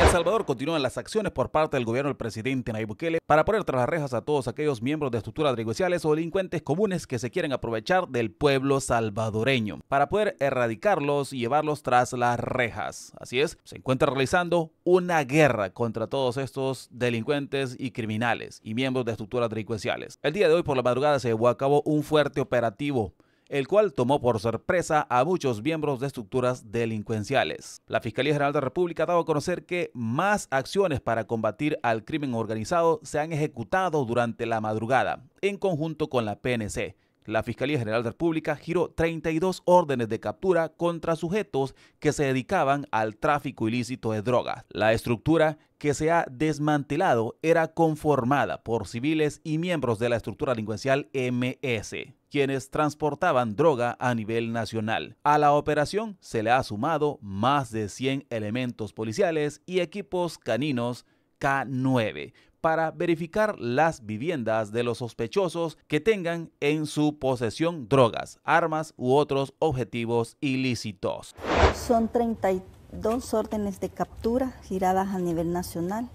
El Salvador continúan las acciones por parte del gobierno del presidente Nayib Bukele para poner tras las rejas a todos aquellos miembros de estructuras delincuenciales o delincuentes comunes que se quieren aprovechar del pueblo salvadoreño para poder erradicarlos y llevarlos tras las rejas. Así es, se encuentra realizando una guerra contra todos estos delincuentes y criminales y miembros de estructuras delincuenciales. El día de hoy por la madrugada se llevó a cabo un fuerte operativo el cual tomó por sorpresa a muchos miembros de estructuras delincuenciales. La Fiscalía General de la República ha dado a conocer que más acciones para combatir al crimen organizado se han ejecutado durante la madrugada, en conjunto con la PNC. La Fiscalía General de la República giró 32 órdenes de captura contra sujetos que se dedicaban al tráfico ilícito de drogas. La estructura que se ha desmantelado era conformada por civiles y miembros de la estructura delincuencial MS quienes transportaban droga a nivel nacional. A la operación se le ha sumado más de 100 elementos policiales y equipos caninos K9 para verificar las viviendas de los sospechosos que tengan en su posesión drogas, armas u otros objetivos ilícitos. Son 32 órdenes de captura giradas a nivel nacional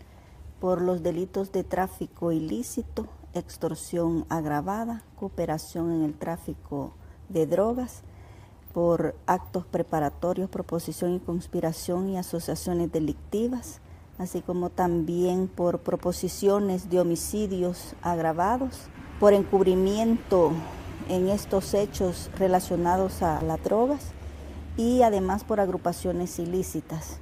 por los delitos de tráfico ilícito, extorsión agravada, cooperación en el tráfico de drogas, por actos preparatorios, proposición y conspiración y asociaciones delictivas, así como también por proposiciones de homicidios agravados, por encubrimiento en estos hechos relacionados a las drogas y además por agrupaciones ilícitas.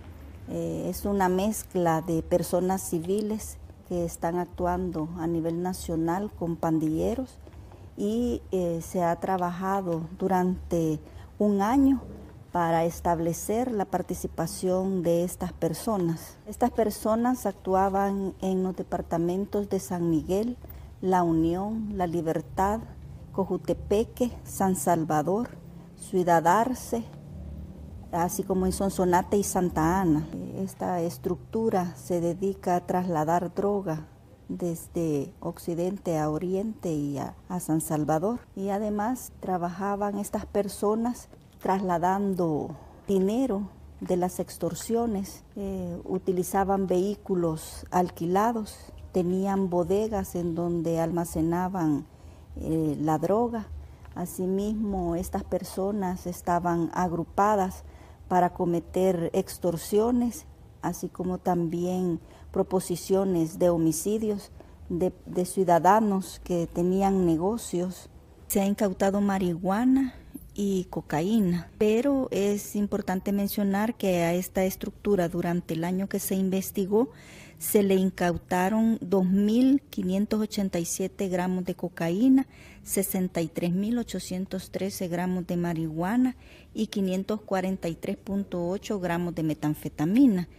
Eh, es una mezcla de personas civiles están actuando a nivel nacional con pandilleros y eh, se ha trabajado durante un año para establecer la participación de estas personas. Estas personas actuaban en los departamentos de San Miguel, La Unión, La Libertad, Cojutepeque, San Salvador, Ciudad Arce, así como en Sonsonate y Santa Ana. Esta estructura se dedica a trasladar droga desde Occidente a Oriente y a, San Salvador. Y además trabajaban estas personas trasladando dinero de las extorsiones, eh, utilizaban vehículos alquilados, tenían bodegas en donde almacenaban eh, la droga. Asimismo, estas personas estaban agrupadas para cometer extorsiones, así como también proposiciones de homicidios de, ciudadanos que tenían negocios. Se ha incautado marihuana y cocaína. Pero es importante mencionar que a esta estructura durante el año que se investigó se le incautaron 2.587 gramos de cocaína, 63.813 gramos de marihuana y 543.8 gramos de metanfetamina.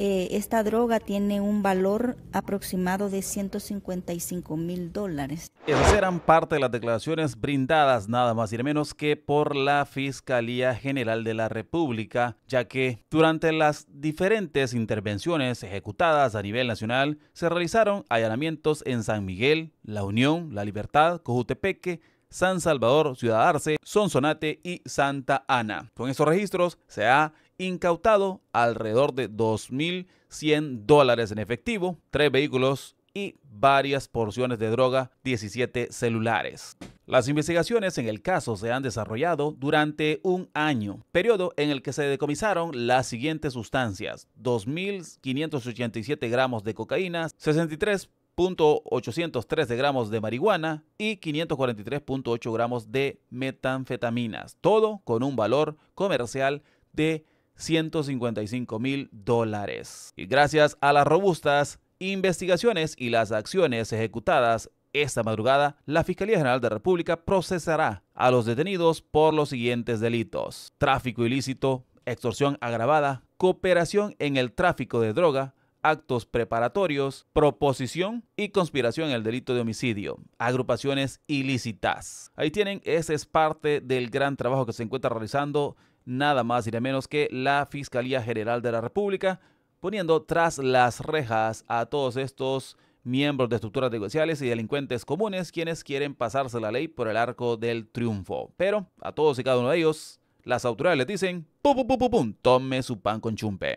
Eh, esta droga tiene un valor aproximado de 155 mil dólares. Esas eran parte de las declaraciones brindadas nada más y menos que por la Fiscalía General de la República, ya que durante las diferentes intervenciones ejecutadas a nivel nacional se realizaron allanamientos en San Miguel, La Unión, La Libertad, Cojutepeque, San Salvador, Ciudad Arce, Sonsonate y Santa Ana. Con estos registros se ha incautado alrededor de 2.100 dólares en efectivo, tres vehículos y varias porciones de droga, 17 celulares. Las investigaciones en el caso se han desarrollado durante un año, periodo en el que se decomisaron las siguientes sustancias, 2.587 gramos de cocaína, 63 813 gramos de marihuana y 543.8 gramos de metanfetaminas, todo con un valor comercial de 155 mil dólares. Y gracias a las robustas investigaciones y las acciones ejecutadas esta madrugada, la Fiscalía General de la República procesará a los detenidos por los siguientes delitos. Tráfico ilícito, extorsión agravada, cooperación en el tráfico de droga, actos preparatorios, proposición y conspiración en el delito de homicidio, agrupaciones ilícitas. Ahí tienen, ese es parte del gran trabajo que se encuentra realizando nada más y nada menos que la Fiscalía General de la República, poniendo tras las rejas a todos estos miembros de estructuras negociales y delincuentes comunes quienes quieren pasarse la ley por el arco del triunfo. Pero a todos y cada uno de ellos, las autoridades les dicen, pum, pum, pum, pum, tome su pan con chumpe.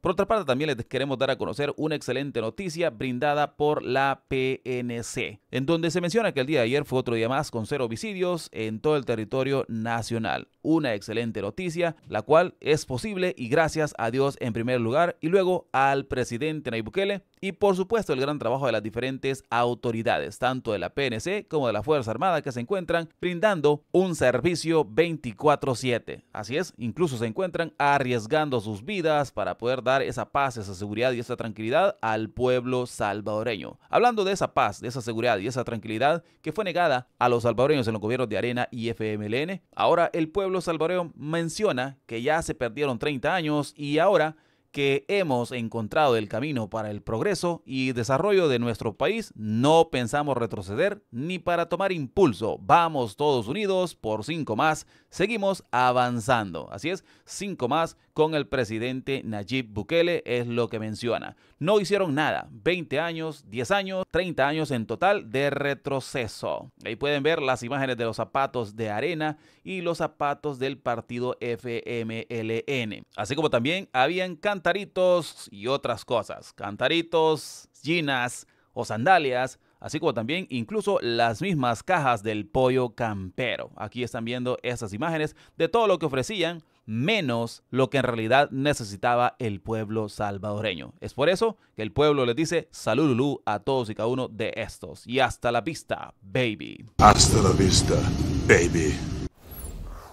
Por otra parte, también les queremos dar a conocer una excelente noticia brindada por la PNC, en donde se menciona que el día de ayer fue otro día más con cero homicidios en todo el territorio nacional. Una excelente noticia, la cual es posible y gracias a Dios en primer lugar y luego al presidente Nayib Bukele y por supuesto el gran trabajo de las diferentes autoridades, tanto de la PNC como de la Fuerza Armada que se encuentran brindando un servicio 24/7. Así es, incluso se encuentran arriesgando sus vidas para poder dar esa paz, esa seguridad y esa tranquilidad al pueblo salvadoreño. Hablando de esa paz, de esa seguridad y esa tranquilidad que fue negada a los salvadoreños en los gobiernos de Arena y FMLN, ahora el pueblo salvadoreño menciona que ya se perdieron 30 años y ahora que hemos encontrado el camino para el progreso y desarrollo de nuestro país, no pensamos retroceder ni para tomar impulso. Vamos todos unidos por cinco más, seguimos avanzando. Así es, cinco más con el presidente Nayib Bukele es lo que menciona. No hicieron nada, 20 años, 10 años, 30 años en total de retroceso. Ahí pueden ver las imágenes de los zapatos de arena y los zapatos del partido FMLN, así como también habían cantado cantaritos y otras cosas. Cantaritos, ginas o sandalias, así como también incluso las mismas cajas del pollo campero. Aquí están viendo esas imágenes de todo lo que ofrecían, menos lo que en realidad necesitaba el pueblo salvadoreño. Es por eso que el pueblo les dice saludulú a todos y cada uno de estos. Y hasta la vista, baby. Hasta la vista, baby.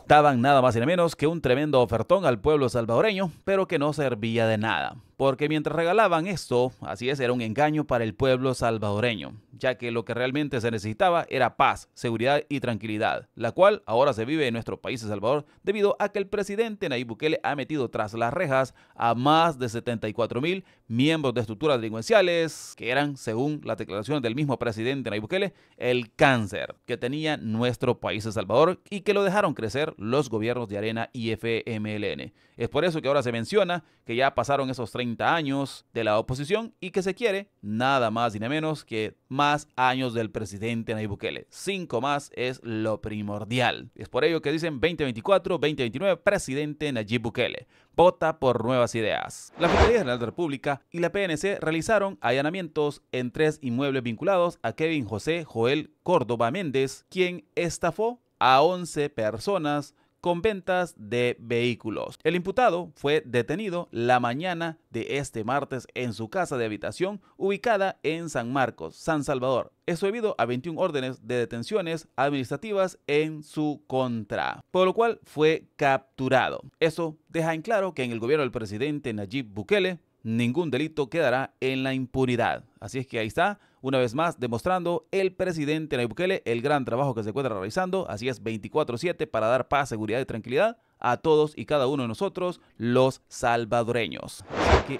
Estaban nada más y nada menos que un tremendo ofertón al pueblo salvadoreño, pero que no servía de nada porque mientras regalaban esto, así es, era un engaño para el pueblo salvadoreño, ya que lo que realmente se necesitaba era paz, seguridad y tranquilidad, la cual ahora se vive en nuestro país, de Salvador, debido a que el presidente Nayib Bukele ha metido tras las rejas a más de 74 mil miembros de estructuras delincuenciales, que eran, según las declaraciones del mismo presidente Nayib Bukele, el cáncer que tenía nuestro país, de Salvador, y que lo dejaron crecer los gobiernos de Arena y FMLN. Es por eso que ahora se menciona que ya pasaron esos 30 años de la oposición y que se quiere nada más ni menos que más años del presidente Nayib Bukele. Cinco más es lo primordial. Es por ello que dicen 2024, 2029, presidente Nayib Bukele. Vota por nuevas ideas. La Fiscalía General de la República y la PNC realizaron allanamientos en tres inmuebles vinculados a Kevin José Joel Córdoba Méndez, quien estafó a 11 personas con ventas de vehículos. El imputado fue detenido la mañana de este martes en su casa de habitación ubicada en San Marcos, San Salvador. eso debido a 21 órdenes de detenciones administrativas en su contra, por lo cual fue capturado. Eso deja en claro que en el gobierno del presidente Nayib Bukele ningún delito quedará en la impunidad. Así es que ahí está, una vez más, demostrando el presidente Nayib Bukele el gran trabajo que se encuentra realizando. Así es, 24-7 para dar paz, seguridad y tranquilidad a todos y cada uno de nosotros, los salvadoreños.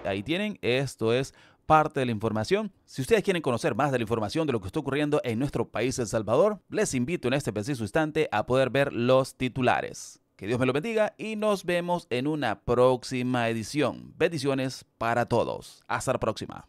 ahí tienen, esto es parte de la información. Si ustedes quieren conocer más de la información de lo que está ocurriendo en nuestro país, El Salvador, les invito en este preciso instante a poder ver los titulares. Que Dios me lo bendiga y nos vemos en una próxima edición. Bendiciones para todos. Hasta la próxima.